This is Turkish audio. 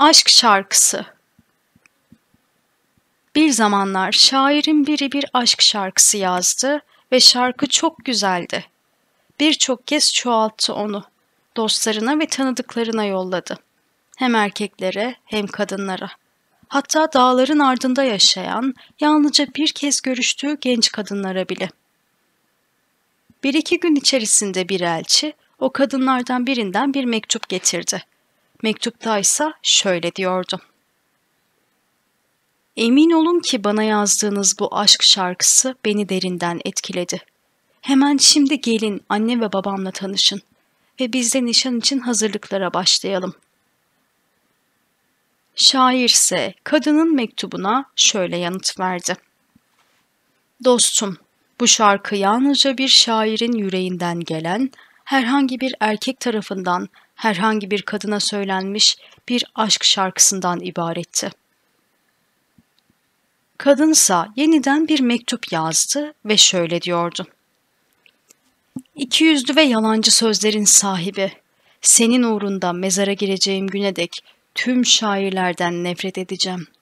Aşk şarkısı Bir zamanlar şairin biri bir aşk şarkısı yazdı ve şarkı çok güzeldi. Birçok kez çoğalttı onu. Dostlarına ve tanıdıklarına yolladı. Hem erkeklere hem kadınlara. Hatta dağların ardında yaşayan, yalnızca bir kez görüştüğü genç kadınlara bile. Bir iki gün içerisinde bir elçi, o kadınlardan birinden bir mektup getirdi.'' Mektupta ise şöyle diyordu. Emin olun ki bana yazdığınız bu aşk şarkısı beni derinden etkiledi. Hemen şimdi gelin anne ve babamla tanışın ve biz de nişan için hazırlıklara başlayalım. Şair ise kadının mektubuna şöyle yanıt verdi. Dostum, bu şarkı yalnızca bir şairin yüreğinden gelen, herhangi bir erkek tarafından herhangi bir kadına söylenmiş bir aşk şarkısından ibaretti. Kadınsa yeniden bir mektup yazdı ve şöyle diyordu. İki yüzlü ve yalancı sözlerin sahibi, senin uğrunda mezara gireceğim güne dek tüm şairlerden nefret edeceğim.''